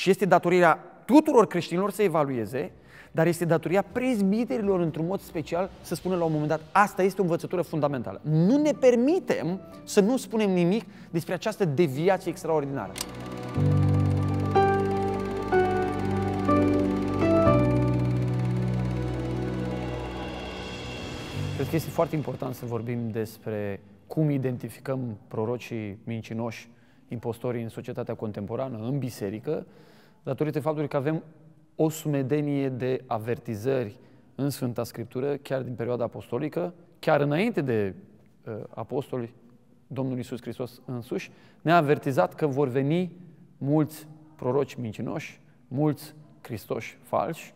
Și este datoria tuturor creștinilor să evalueze, dar este datoria prezbiterilor într-un mod special să spună la un moment dat, asta este o învățătură fundamentală. Nu ne permitem să nu spunem nimic despre această deviație extraordinară. Cred că este foarte important să vorbim despre cum identificăm prorocii mincinoși, impostorii în societatea contemporană, în biserică, datorită faptului că avem o sumedenie de avertizări în Sfânta Scriptură, chiar din perioada apostolică, chiar înainte de uh, apostoli, Domnul Iisus Hristos însuși, ne-a avertizat că vor veni mulți proroci mincinoși, mulți cristoși falși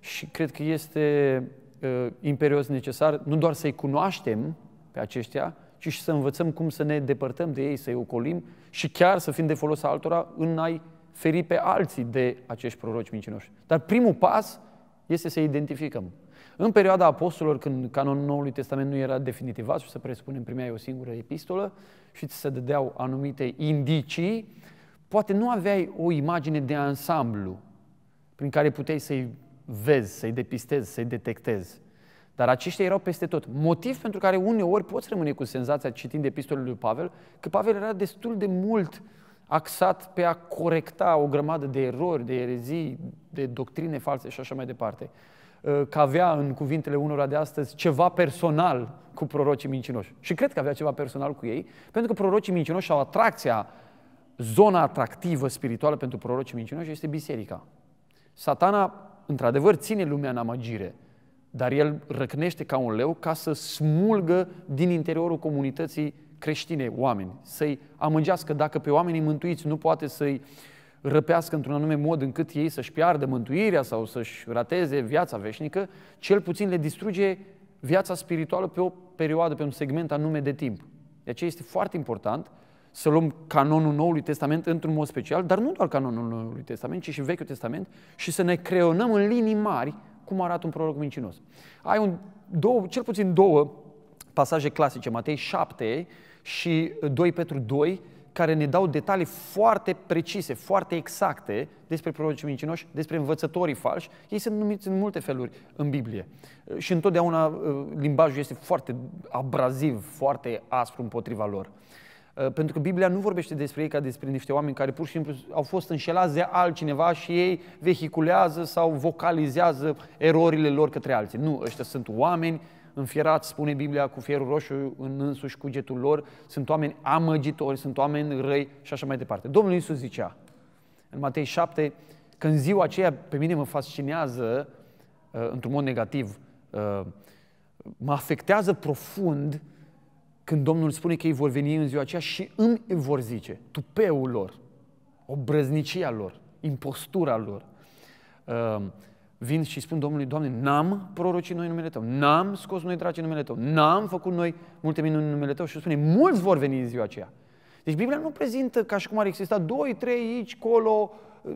și cred că este uh, imperios necesar nu doar să-i cunoaștem pe aceștia, ci și să învățăm cum să ne depărtăm de ei, să-i ocolim și chiar să fim de folos altora în a-i feri pe alții de acești proroci mincinoși. Dar primul pas este să identificăm. În perioada apostolilor, când canonul Noului Testament nu era definitivat și să presupunem primeai o singură epistolă și ți se dădeau anumite indicii, poate nu aveai o imagine de ansamblu prin care puteai să-i vezi, să-i depistezi, să-i detectezi. Dar aceștia erau peste tot. Motiv pentru care uneori poți rămâne cu senzația citind epistolele lui Pavel, că Pavel era destul de mult uh, axat pe a corecta o grămadă de erori, de erezii, de doctrine false și așa mai departe. Ă, că avea în cuvintele unora de astăzi ceva personal cu prorocii mincinoși. Și cred că avea ceva personal cu ei, pentru că prorocii mincinoși au atracția, zona atractivă spirituală pentru prorocii mincinoși este biserica. Satana, într-adevăr, ține lumea în amăgire, dar el răcnește ca un leu ca să smulgă din interiorul comunității creștine oameni, să-i amângească. Dacă pe oamenii mântuiți nu poate să-i răpească într-un anume mod încât ei să-și piardă mântuirea sau să-și rateze viața veșnică, cel puțin le distruge viața spirituală pe o perioadă, pe un segment anume de timp. De aceea este foarte important să luăm canonul Noului Testament într-un mod special, dar nu doar canonul Noului Testament, ci și Vechiul Testament și să ne creionăm în linii mari cum arată un proroc mincinos. Ai un, două, cel puțin două pasaje clasice, Matei 7 și 2 Petru 2, care ne dau detalii foarte precise, foarte exacte despre prorocii mincinoși, despre învățătorii falși. Ei sunt numiți în multe feluri în Biblie. Și întotdeauna uh, limbajul este foarte abraziv, foarte aspru împotriva lor. Uh, pentru că Biblia nu vorbește despre ei ca despre niște oameni care pur și simplu au fost înșelați de altcineva și ei vehiculează sau vocalizează erorile lor către alții. Nu, ăștia sunt oameni înfierați, spune Biblia, cu fierul roșu în însuși cugetul lor, sunt oameni amăgitori, sunt oameni răi și așa mai departe. Domnul Iisus zicea în Matei 7 că în ziua aceea pe mine mă fascinează, uh, într-un mod negativ, uh, mă afectează profund când Domnul spune că ei vor veni în ziua aceea și îmi vor zice tupeul lor, obrăznicia lor, impostura lor, uh, vin și spun Domnului, Doamne, n-am prorocit noi în numele Tău, n-am scos noi dragi în numele Tău, n-am făcut noi multe minuni în numele Tău și spune, mulți vor veni în ziua aceea. Deci Biblia nu prezintă ca și cum ar exista doi, trei aici, colo, uh,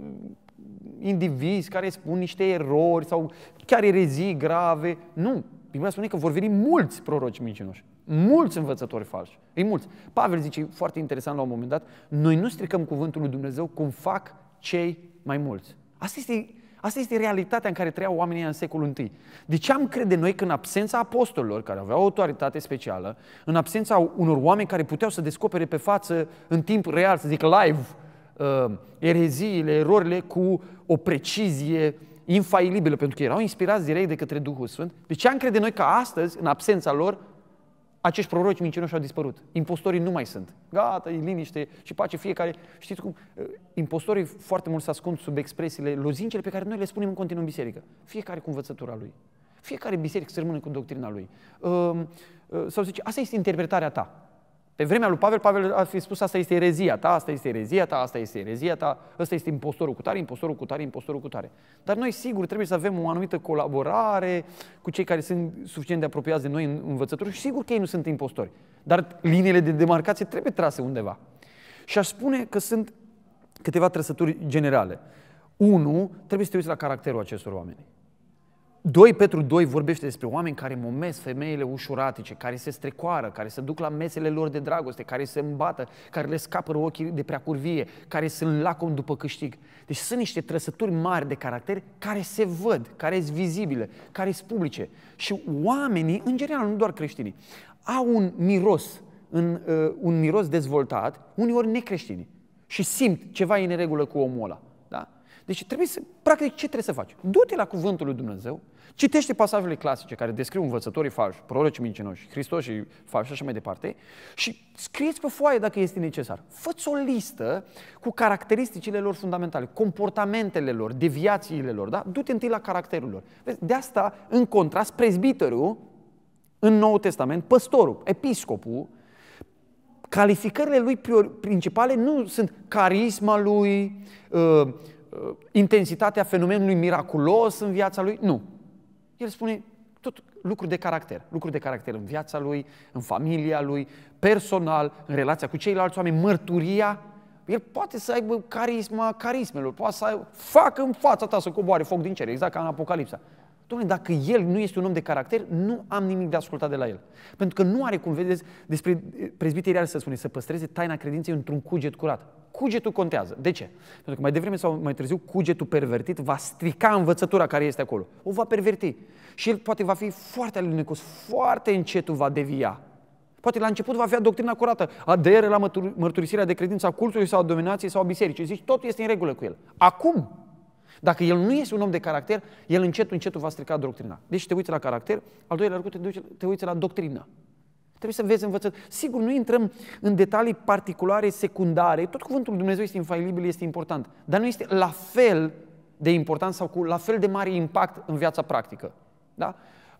indivizi care spun niște erori sau chiar erezii grave. Nu. Biblia spune că vor veni mulți proroci mincinoși, mulți învățători falși, ei mulți. Pavel zice, foarte interesant la un moment dat, noi nu stricăm cuvântul lui Dumnezeu cum fac cei mai mulți. Asta este Asta este realitatea în care trăiau oamenii în secolul I. De ce am crede noi că în absența apostolilor, care aveau o autoritate specială, în absența unor oameni care puteau să descopere pe față, în timp real, să zic live, uh, ereziile, erorile cu o precizie infailibilă, pentru că erau inspirați direct de către Duhul Sfânt, de ce am crede noi că astăzi, în absența lor, acești proroci mincinoși au dispărut. Impostorii nu mai sunt. Gata, e liniște și pace fiecare. Știți cum? Eh, impostorii foarte mult se ascund sub expresiile, lozincele pe care noi le spunem în continuu în biserică. Fiecare cu învățătura lui. Fiecare biserică se rămâne cu doctrina lui. Ehm, eh, sau zice, asta este interpretarea ta. Pe vremea lui Pavel, Pavel a fi spus asta este erezia ta, asta este erezia ta, asta este erezia ta, ăsta este impostorul cu tare, impostorul cu tare, impostorul cu tare. Dar noi, sigur, trebuie să avem o anumită colaborare cu cei care sunt suficient de apropiați de noi în învățătură și sigur că ei nu sunt impostori. Dar liniile de demarcație trebuie trase undeva. Și aș spune că sunt câteva trăsături generale. Unu, trebuie să te uiți la caracterul acestor oameni. 2 Petru 2 vorbește despre oameni care momesc femeile ușuratice, care se strecoară, care se duc la mesele lor de dragoste, care se îmbată, care le scapă ochii de prea curvie, care sunt lacom după câștig. Deci sunt niște trăsături mari de caracter care se văd, care sunt vizibile, care sunt publice. Și oamenii, în general, nu doar creștinii, au un miros, în, uh, un miros dezvoltat, uneori necreștinii. Și simt ceva e în regulă cu omul ăla. Deci trebuie să, practic, ce trebuie să faci? Du-te la cuvântul lui Dumnezeu, citește pasajele clasice care descriu învățătorii falși, proroci mincinoși, Hristos și falși și așa mai departe și scrieți pe foaie dacă este necesar. Făți o listă cu caracteristicile lor fundamentale, comportamentele lor, deviațiile lor, da? Du-te întâi la caracterul lor. Vezi, de asta, în contrast, prezbiterul în Noul Testament, păstorul, episcopul, calificările lui principale nu sunt carisma lui, uh, Uh, intensitatea fenomenului miraculos în viața lui. Nu. El spune tot lucruri de caracter. Lucruri de caracter în viața lui, în familia lui, personal, în relația cu ceilalți oameni, mărturia. El poate să aibă carisma carismelor, poate să aibă, facă în fața ta să coboare foc din cer, exact ca în Apocalipsa. Doamne, dacă el nu este un om de caracter, nu am nimic de ascultat de la el. Pentru că nu are cum vedeți despre eh, prezbiterii să spune, să păstreze taina credinței într-un cuget curat. Cugetul contează. De ce? Pentru că mai devreme sau mai târziu, cugetul pervertit va strica învățătura care este acolo. O va perverti. Și el poate va fi foarte alunecos, foarte încetul va devia. Poate la început va avea doctrina curată, adere la mărturisirea de credință a cultului sau a dominației sau a bisericii. Zici, deci totul este în regulă cu el. Acum, dacă el nu este un om de caracter, el încet, încet va strica doctrina. Deci te uiți la caracter, al doilea lucru te, te uiți la doctrină. Trebuie să vezi învățăt. Sigur, nu intrăm în detalii particulare, secundare. Tot cuvântul Dumnezeu este infailibil, este important. Dar nu este la fel de important sau cu la fel de mare impact în viața practică. Da?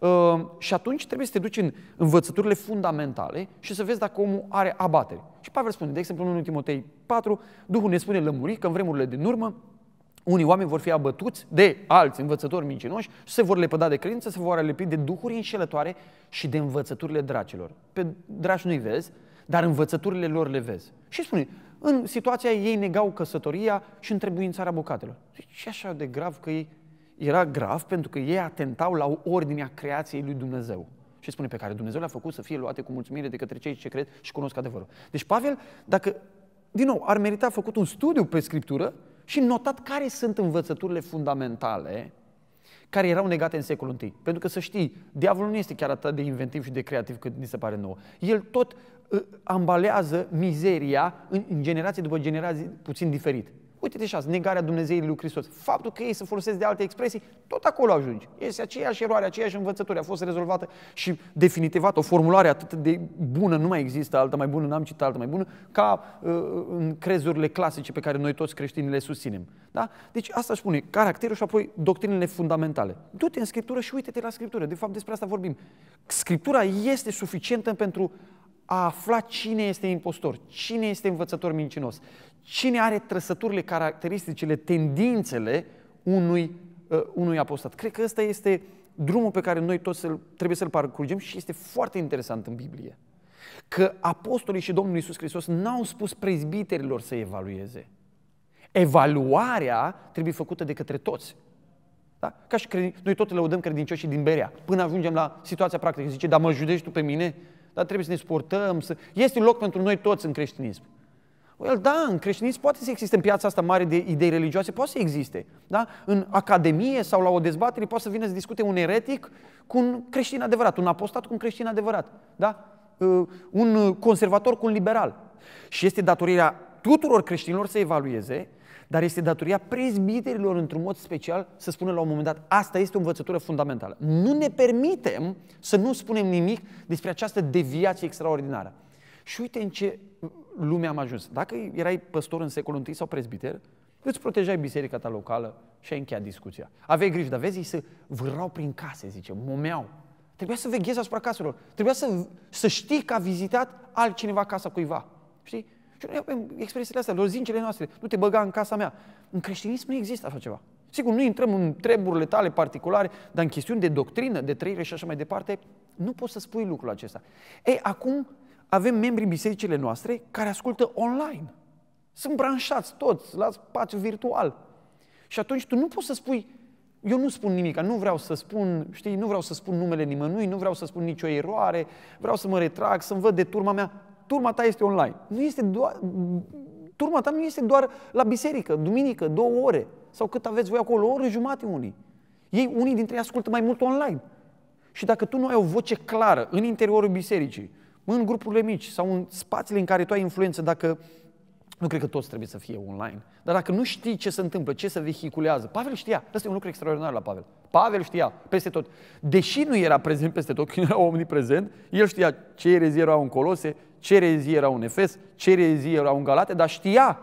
Uh, și atunci trebuie să te duci în învățăturile fundamentale și să vezi dacă omul are abateri. Și Pavel spune, de exemplu, în 1 Timotei 4, Duhul ne spune lămuri că în vremurile din urmă unii oameni vor fi abătuți de alți învățători mincinoși și se vor lepăda de credință, se vor alepi de duhuri înșelătoare și de învățăturile dracilor. Pe draci nu-i vezi, dar învățăturile lor le vezi. Și spune, în situația ei negau căsătoria și întrebuințarea bucatelor. Și așa de grav că ei era grav pentru că ei atentau la ordinea creației lui Dumnezeu. Și spune pe care Dumnezeu le-a făcut să fie luate cu mulțumire de către cei ce cred și cunosc adevărul. Deci Pavel, dacă, din nou, ar merita făcut un studiu pe Scriptură și notat care sunt învățăturile fundamentale care erau negate în secolul I. Pentru că să știi, diavolul nu este chiar atât de inventiv și de creativ cât ni se pare nouă. El tot uh, ambalează mizeria în generație după generație puțin diferit. Uite-te și azi, negarea Dumnezeului lui Hristos. Faptul că ei se folosesc de alte expresii, tot acolo ajungi. Este aceeași eroare, aceeași învățătură, a fost rezolvată și definitivată. O formulare atât de bună, nu mai există alta mai bună, n-am citit alta mai bună, ca uh, în crezurile clasice pe care noi toți creștinii le susținem. Da? Deci asta își spune caracterul și apoi doctrinele fundamentale. Du-te în Scriptură și uite-te la Scriptură. De fapt, despre asta vorbim. Scriptura este suficientă pentru a afla cine este impostor, cine este învățător mincinos, cine are trăsăturile, caracteristicile, tendințele unui, uh, unui apostat. Cred că ăsta este drumul pe care noi toți trebuie să-l parcurgem și este foarte interesant în Biblie. Că apostolii și Domnul Iisus Hristos n-au spus prezbiterilor să evalueze. Evaluarea trebuie făcută de către toți. Da? Ca și credin... noi tot lăudăm credincioșii din Berea, până ajungem la situația practică. Zice, dar mă judești tu pe mine? dar trebuie să ne sportăm. Să... Este un loc pentru noi toți în creștinism. Well, da, în creștinism poate să existe în piața asta mare de idei religioase, poate să existe. Da? În academie sau la o dezbatere poate să vină să discute un eretic cu un creștin adevărat, un apostat cu un creștin adevărat. Da? Uh, un conservator cu un liberal. Și este datoria tuturor creștinilor să evalueze dar este datoria prezbiterilor, într-un mod special, să spună la un moment dat, asta este o învățătură fundamentală. Nu ne permitem să nu spunem nimic despre această deviație extraordinară. Și uite în ce lume am ajuns. Dacă erai păstor în secolul I sau prezbiter, îți protejai biserica ta locală și ai încheiat discuția. Aveai grijă, dar vezi, ei se vârau prin case, zice, momeau. Trebuia să veghezi asupra caselor. Trebuia să, să știi că a vizitat altcineva casa cuiva. Știi? Și noi avem expresiile astea, lozințele noastre, nu te băga în casa mea. În creștinism nu există așa ceva. Sigur, nu intrăm în treburile tale particulare, dar în chestiuni de doctrină, de trăire și așa mai departe, nu poți să spui lucrul acesta. Ei, acum avem membrii bisericile noastre care ascultă online. Sunt branșați toți la spațiu virtual. Și atunci tu nu poți să spui, eu nu spun nimic, nu vreau să spun, știi, nu vreau să spun numele nimănui, nu vreau să spun nicio eroare, vreau să mă retrag, să-mi văd de turma mea turma ta este online. Nu este doar, turma ta nu este doar la biserică, duminică, două ore sau cât aveți voi acolo, o oră jumate unii. Ei, unii dintre ei ascultă mai mult online. Și dacă tu nu ai o voce clară în interiorul bisericii, în grupurile mici sau în spațiile în care tu ai influență, dacă nu cred că toți trebuie să fie online. Dar dacă nu știi ce se întâmplă, ce se vehiculează, Pavel știa. Asta e un lucru extraordinar la Pavel. Pavel știa peste tot. Deși nu era prezent peste tot, când era omniprezent, el știa ce erezie erau în Colose, ce erezie era un Efes, ce erezie era un Galate, dar știa,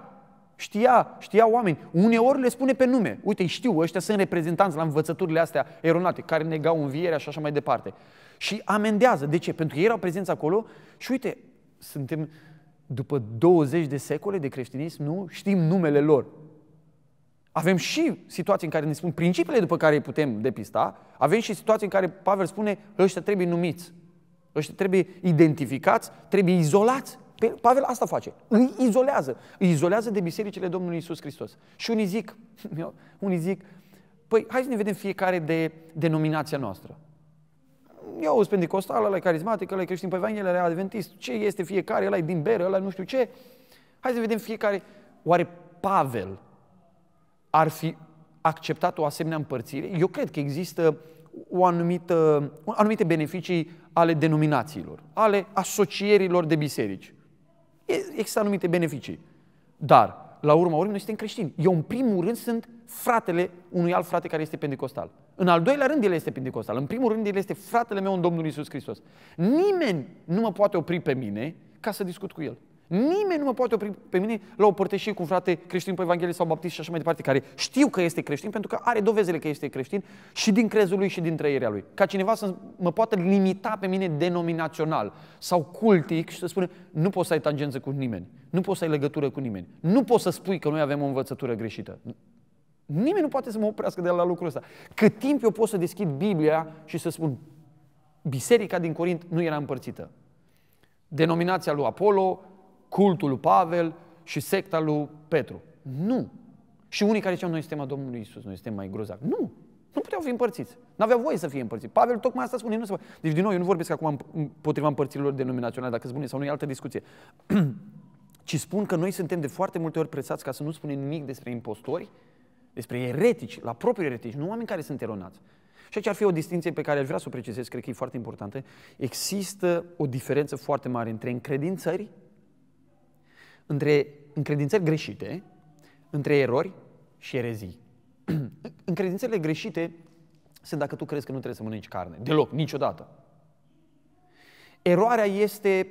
știa, știa oameni. Uneori le spune pe nume. Uite, știu, ăștia sunt reprezentanți la învățăturile astea eronate, care negau învierea și așa mai departe. Și amendează. De ce? Pentru că ei erau prezenți acolo și uite, suntem după 20 de secole de creștinism, nu? Știm numele lor. Avem și situații în care ne spun principiile după care îi putem depista, avem și situații în care Pavel spune ăștia trebuie numiți. Ăștia trebuie identificați, trebuie izolați. Pavel asta face. Îi izolează. Îi izolează de bisericile Domnului Isus Hristos. Și unii zic, unii zic, păi hai să ne vedem fiecare de denominația noastră. Eu sunt pendicostal, ăla e carismatic, ăla e creștin păi Evanghelie, ăla adventist. Ce este fiecare? Ăla e din bere, ăla nu știu ce. Hai să vedem fiecare. Oare Pavel ar fi acceptat o asemenea împărțire? Eu cred că există o anumită, anumite beneficii ale denominațiilor, ale asocierilor de biserici. Există anumite beneficii. Dar, la urma urmei, noi suntem creștini. Eu, în primul rând, sunt fratele unui alt frate care este pentecostal. În al doilea rând, el este pentecostal. În primul rând, el este fratele meu în Domnul Isus Hristos. Nimeni nu mă poate opri pe mine ca să discut cu el. Nimeni nu mă poate opri pe mine la o părtășie cu un frate creștin pe Evanghelie sau baptist și așa mai departe, care știu că este creștin pentru că are dovezele că este creștin și din crezul lui și din trăirea lui. Ca cineva să mă poată limita pe mine denominațional sau cultic și să spune nu poți să ai tangență cu nimeni, nu poți să ai legătură cu nimeni, nu poți să spui că noi avem o învățătură greșită. Nimeni nu poate să mă oprească de la lucrul ăsta. Cât timp eu pot să deschid Biblia și să spun biserica din Corint nu era împărțită. Denominația lui Apollo, cultul lui Pavel și secta lui Petru. Nu. Și unii care ziceau, noi suntem a Domnului Isus, noi suntem mai grozavi. Nu. Nu puteau fi împărțiți. Nu aveau voie să fie împărțiți. Pavel tocmai asta spune. Nu se... Deci, din nou, eu nu vorbesc acum împotriva împărțirilor denominaționale, dacă sunt sau nu, e altă discuție. Ci spun că noi suntem de foarte multe ori presați ca să nu spunem nimic despre impostori, despre eretici, la proprii eretici, nu oameni care sunt eronați. Și aici ar fi o distinție pe care aș vrea să o precizez, cred că e foarte importantă. Există o diferență foarte mare între încredințări între încredințări greșite, între erori și erezii. Încredințările greșite sunt dacă tu crezi că nu trebuie să mănânci carne. Deloc, niciodată. Eroarea este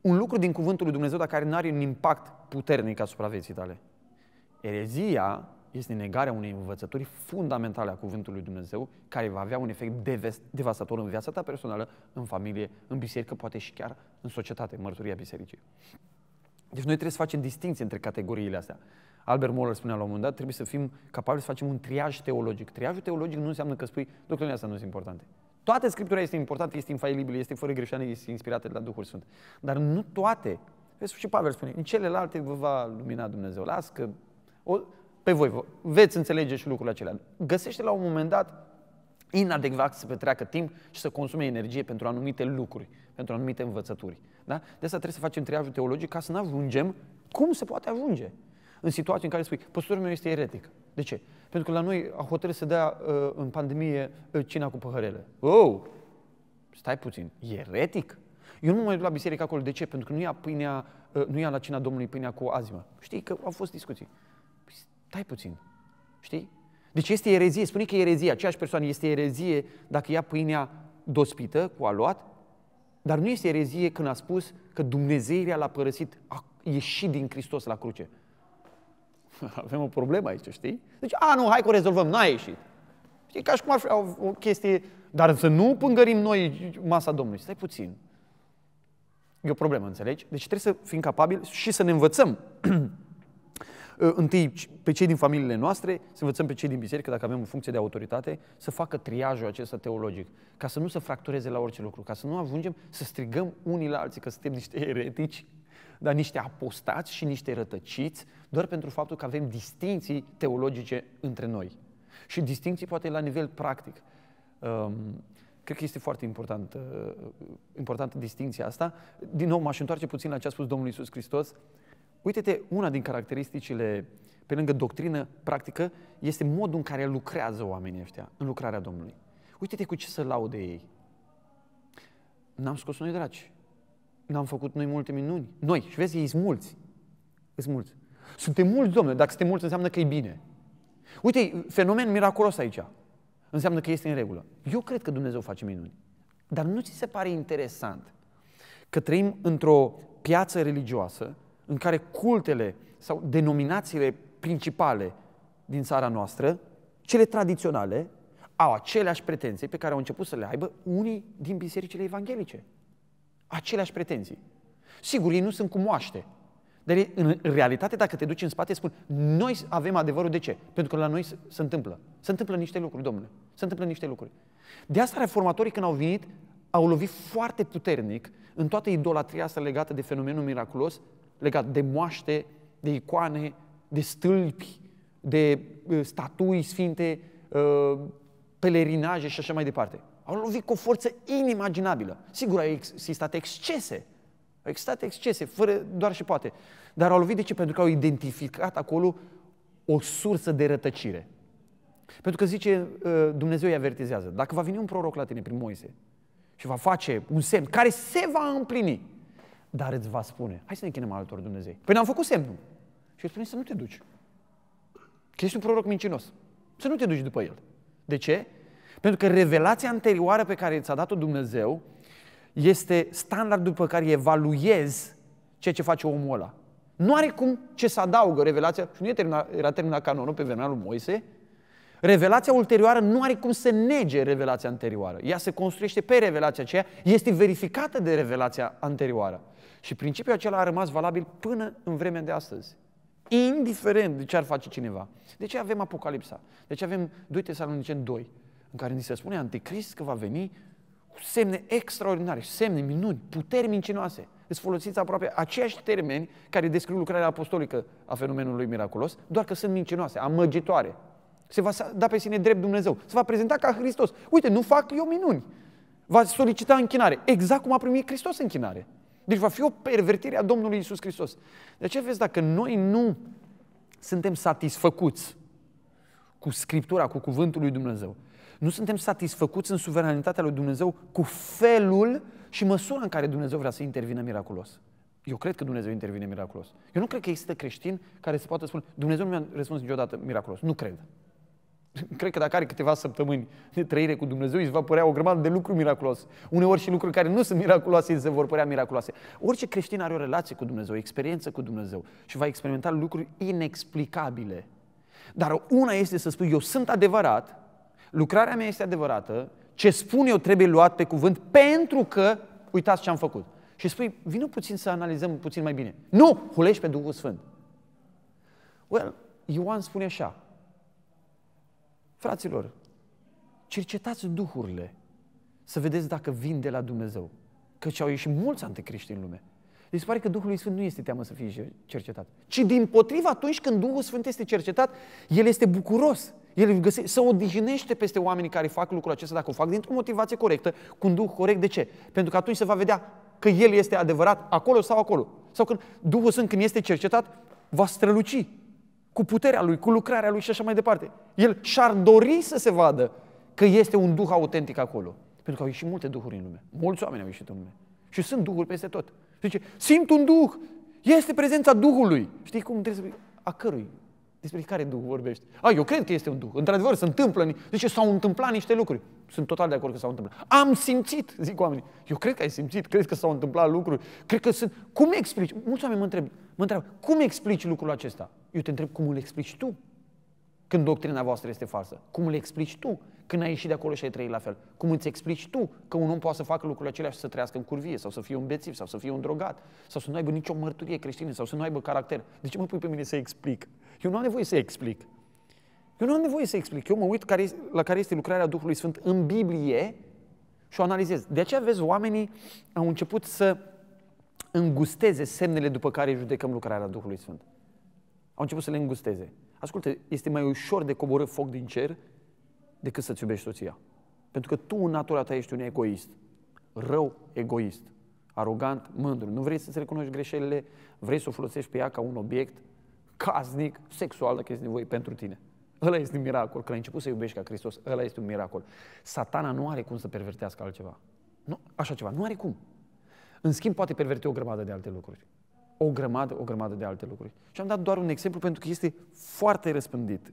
un lucru din cuvântul lui Dumnezeu, dar care nu are un impact puternic asupra vieții tale. Erezia este negarea unei învățături fundamentale a cuvântului lui Dumnezeu, care va avea un efect devastator în viața ta personală, în familie, în biserică, poate și chiar în societate, mărturia bisericii. Deci noi trebuie să facem distinții între categoriile astea. Albert Moller spunea la un moment dat, trebuie să fim capabili să facem un triaj teologic. Triajul teologic nu înseamnă că spui, doctrinele astea nu sunt importante. Toată Scriptura este importantă, este infailibilă, este fără greșeală, este inspirată de la Duhul Sfânt. Dar nu toate. Vezi, și Pavel spune, în celelalte vă va lumina Dumnezeu. Las că o, pe voi veți înțelege și lucrurile acelea. Găsește la un moment dat inadecvat să petreacă timp și să consume energie pentru anumite lucruri, pentru anumite învățături. Da? De asta trebuie să facem triajul teologic ca să nu ajungem cum se poate ajunge în situații în care spui, păstorul meu este eretic. De ce? Pentru că la noi a hotărât să dea uh, în pandemie uh, cina cu păhărele. Oh! Stai puțin, eretic? Eu nu mă mai duc la biserică acolo. De ce? Pentru că nu ia, pâinea, uh, nu ia la cina Domnului pâinea cu azimă. Știi că au fost discuții. Păi stai puțin. Știi? Deci este erezie, spune că e erezie, aceeași persoană este erezie dacă ia pâinea dospită cu aluat, dar nu este erezie când a spus că Dumnezeirea l-a părăsit, a ieșit din Hristos la cruce. Avem o problemă aici, știi? Deci, a, nu, hai că o rezolvăm, n-a ieșit. E ca și cum ar fi o, o chestie, dar să nu pângărim noi masa Domnului. Stai puțin. E o problemă, înțelegi? Deci trebuie să fim capabili și să ne învățăm Ă, întâi pe cei din familiile noastre, să învățăm pe cei din biserică, dacă avem o funcție de autoritate, să facă triajul acesta teologic, ca să nu se fractureze la orice lucru, ca să nu ajungem să strigăm unii la alții că suntem niște eretici, dar niște apostați și niște rătăciți, doar pentru faptul că avem distinții teologice între noi. Și distinții poate la nivel practic. Um, cred că este foarte important, uh, importantă distinția asta. Din nou, m-aș întoarce puțin la ce a spus Domnul Isus Hristos Uite-te, una din caracteristicile, pe lângă doctrină practică, este modul în care lucrează oamenii ăștia în lucrarea Domnului. Uite-te cu ce să laude ei. N-am scos noi draci. N-am făcut noi multe minuni. Noi, și vezi, ei sunt mulți. Sunt mulți. Suntem mulți, domnule. Dacă suntem mulți, înseamnă că e bine. Uite, fenomen miraculos aici. Înseamnă că este în regulă. Eu cred că Dumnezeu face minuni. Dar nu ți se pare interesant că trăim într-o piață religioasă în care cultele sau denominațiile principale din țara noastră, cele tradiționale, au aceleași pretenții pe care au început să le aibă unii din bisericile evanghelice. Aceleași pretenții. Sigur, ei nu sunt cu moaște. Dar în realitate, dacă te duci în spate, spun, noi avem adevărul de ce? Pentru că la noi se întâmplă. Se întâmplă niște lucruri, domnule. Se întâmplă niște lucruri. De asta reformatorii când au venit, au lovit foarte puternic în toată idolatria asta legată de fenomenul miraculos legat de moaște, de icoane, de stâlpi, de uh, statui sfinte, uh, pelerinaje și așa mai departe. Au lovit cu o forță inimaginabilă. Sigur, au existat excese. Au existat excese, fără doar și poate. Dar au lovit de ce? Pentru că au identificat acolo o sursă de rătăcire. Pentru că zice, uh, Dumnezeu îi avertizează, dacă va veni un proroc la tine prin Moise și va face un semn care se va împlini, dar îți va spune. Hai să ne chinem altor Dumnezei. Păi n am făcut semnul. Și îi spune să nu te duci. Că ești un proroc mincinos. Să nu te duci după el. De ce? Pentru că revelația anterioară pe care ți-a dat-o Dumnezeu este standardul după care evaluezi ceea ce face omul ăla. Nu are cum ce să adaugă revelația, și nu e terminat, era terminat canonul pe vremea lui Moise, revelația ulterioară nu are cum să nege revelația anterioară. Ea se construiește pe revelația aceea, este verificată de revelația anterioară. Și principiul acela a rămas valabil până în vremea de astăzi. Indiferent de ce ar face cineva. De ce avem Apocalipsa? De ce avem 2 Tesalonicen 2? În care ni se spune anticrist că va veni cu semne extraordinare, semne, minuni, puteri mincinoase. Îți folosiți aproape aceiași termeni care descriu lucrarea apostolică a fenomenului miraculos, doar că sunt mincinoase, amăgitoare. Se va da pe sine drept Dumnezeu. Se va prezenta ca Hristos. Uite, nu fac eu minuni. Va solicita închinare, exact cum a primit Hristos închinare. Deci va fi o pervertire a Domnului Isus Hristos. De ce vezi, dacă noi nu suntem satisfăcuți cu Scriptura, cu Cuvântul lui Dumnezeu, nu suntem satisfăcuți în suveranitatea lui Dumnezeu cu felul și măsura în care Dumnezeu vrea să intervină miraculos. Eu cred că Dumnezeu intervine miraculos. Eu nu cred că există creștin care se poate spune Dumnezeu nu mi-a răspuns niciodată miraculos. Nu cred. Cred că dacă are câteva săptămâni de trăire cu Dumnezeu, îi va părea o grămadă de lucruri miraculoase. Uneori și lucruri care nu sunt miraculoase, îi se vor părea miraculoase. Orice creștin are o relație cu Dumnezeu, o experiență cu Dumnezeu și va experimenta lucruri inexplicabile. Dar una este să spui, eu sunt adevărat, lucrarea mea este adevărată, ce spun eu trebuie luat pe cuvânt pentru că uitați ce am făcut. Și spui, vină puțin să analizăm puțin mai bine. Nu, hulești pe Duhul Sfânt. Well, Ioan spune așa, Fraților, cercetați duhurile să vedeți dacă vin de la Dumnezeu. Căci au ieșit mulți anticriști în lume. Deci se pare că Duhul Sfânt nu este teamă să fie cercetat. Ci din potriva, atunci când Duhul Sfânt este cercetat, El este bucuros. El găse, se odihnește peste oamenii care fac lucrul acesta, dacă o fac dintr-o motivație corectă, cu un Duh corect. De ce? Pentru că atunci se va vedea că El este adevărat acolo sau acolo. Sau când Duhul Sfânt, când este cercetat, va străluci cu puterea lui, cu lucrarea lui și așa mai departe. El și-ar dori să se vadă că este un duh autentic acolo. Pentru că au ieșit multe duhuri în lume. Mulți oameni au ieșit în lume. Și sunt duhuri peste tot. zice, simt un duh. Este prezența Duhului. Știi cum trebuie să... A cărui? Despre care Duh vorbești? A, eu cred că este un Duh. Într-adevăr, se întâmplă. Zice, s-au întâmplat niște lucruri. Sunt total de acord că s-au întâmplat. Am simțit, zic oamenii. Eu cred că ai simțit, cred că s-au întâmplat lucruri. Cred că sunt... Cum explici? Mulți oameni mă întreb, mă întreabă, cum explici lucrul acesta? Eu te întreb cum îl explici tu când doctrina voastră este falsă. Cum îl explici tu când ai ieșit de acolo și ai trăit la fel. Cum îți explici tu că un om poate să facă lucrurile acelea și să trăiască în curvie sau să fie un bețiv sau să fie un drogat sau să nu aibă nicio mărturie creștină sau să nu aibă caracter. De ce mă pui pe mine să explic? Eu nu am nevoie să explic. Eu nu am nevoie să explic. Eu mă uit care, la care este lucrarea Duhului Sfânt în Biblie și o analizez. De aceea, vezi, oamenii au început să îngusteze semnele după care judecăm lucrarea Duhului Sfânt. Au început să le îngusteze. Ascultă, este mai ușor de coborât foc din cer decât să-ți iubești soția. Pentru că tu în natura ta ești un egoist. Rău egoist. Arogant, mândru. Nu vrei să-ți recunoști greșelile, vrei să o folosești pe ea ca un obiect casnic, sexual, dacă este nevoie pentru tine. Ăla este un miracol. Când ai început să iubești ca Hristos, ăla este un miracol. Satana nu are cum să pervertească altceva. Nu, așa ceva. Nu are cum. În schimb, poate perverte o grămadă de alte lucruri o grămadă, o grămadă de alte lucruri. Și am dat doar un exemplu pentru că este foarte răspândit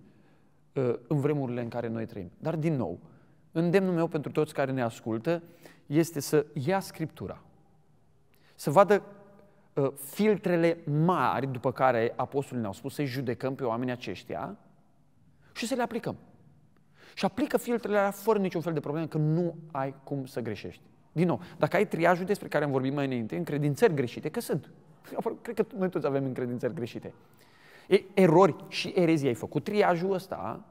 uh, în vremurile în care noi trăim. Dar, din nou, îndemnul meu pentru toți care ne ascultă este să ia Scriptura, să vadă uh, filtrele mari după care apostolii ne-au spus să-i judecăm pe oamenii aceștia și să le aplicăm. Și aplică filtrele alea fără niciun fel de problemă, că nu ai cum să greșești. Din nou, dacă ai triajul despre care am vorbit mai înainte, încredințări greșite, că sunt. Cred că noi toți avem încredințări greșite. E, erori și erezii ai făcut triajul ăsta,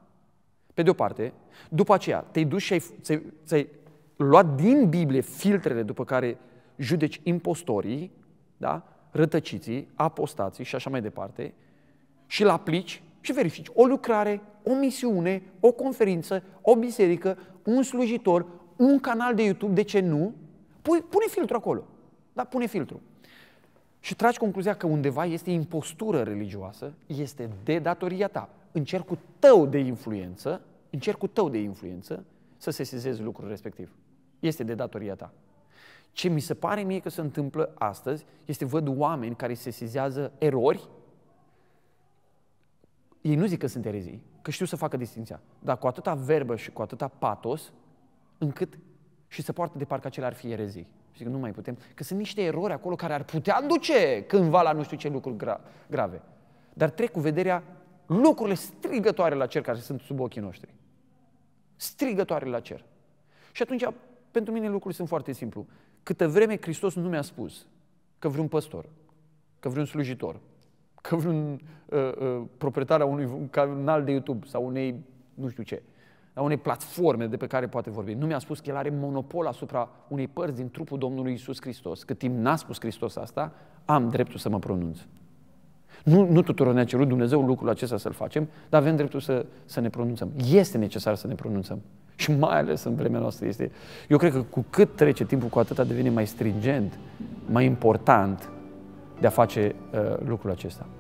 pe de o parte, după aceea te-ai dus și ai, ți-ai, ți-ai luat din Biblie filtrele după care judeci impostorii, da? rătăciții, apostații și așa mai departe, și îl aplici și verifici o lucrare, o misiune, o conferință, o biserică, un slujitor, un canal de YouTube, de ce nu? Pui, pune filtru acolo. Da, pune filtru și tragi concluzia că undeva este impostură religioasă, este de datoria ta. În cercul tău de influență, în cercul tău de influență, să sesizezi lucrul respectiv. Este de datoria ta. Ce mi se pare mie că se întâmplă astăzi este văd oameni care sesizează erori. Ei nu zic că sunt erezii, că știu să facă distinția, dar cu atâta verbă și cu atâta patos, încât și se poartă de parcă acelea ar fi erezii. Și zic, nu mai putem, că sunt niște erori acolo care ar putea duce cândva la nu știu ce lucruri gra- grave. Dar trec cu vederea lucrurile strigătoare la cer care sunt sub ochii noștri. Strigătoare la cer. Și atunci, pentru mine lucrurile sunt foarte simplu. Câtă vreme Hristos nu mi-a spus că vreun păstor, că vreun slujitor, că vreun uh, uh, proprietar a unui canal de YouTube sau unei nu știu ce, la unei platforme de pe care poate vorbi. Nu mi-a spus că el are monopol asupra unei părți din trupul Domnului Isus Hristos. Cât timp n-a spus Hristos asta, am dreptul să mă pronunț. Nu, nu tuturor ne-a cerut Dumnezeu lucrul acesta să-l facem, dar avem dreptul să, să ne pronunțăm. Este necesar să ne pronunțăm. Și mai ales în vremea noastră este. Eu cred că cu cât trece timpul, cu atât devine mai stringent, mai important de a face uh, lucrul acesta.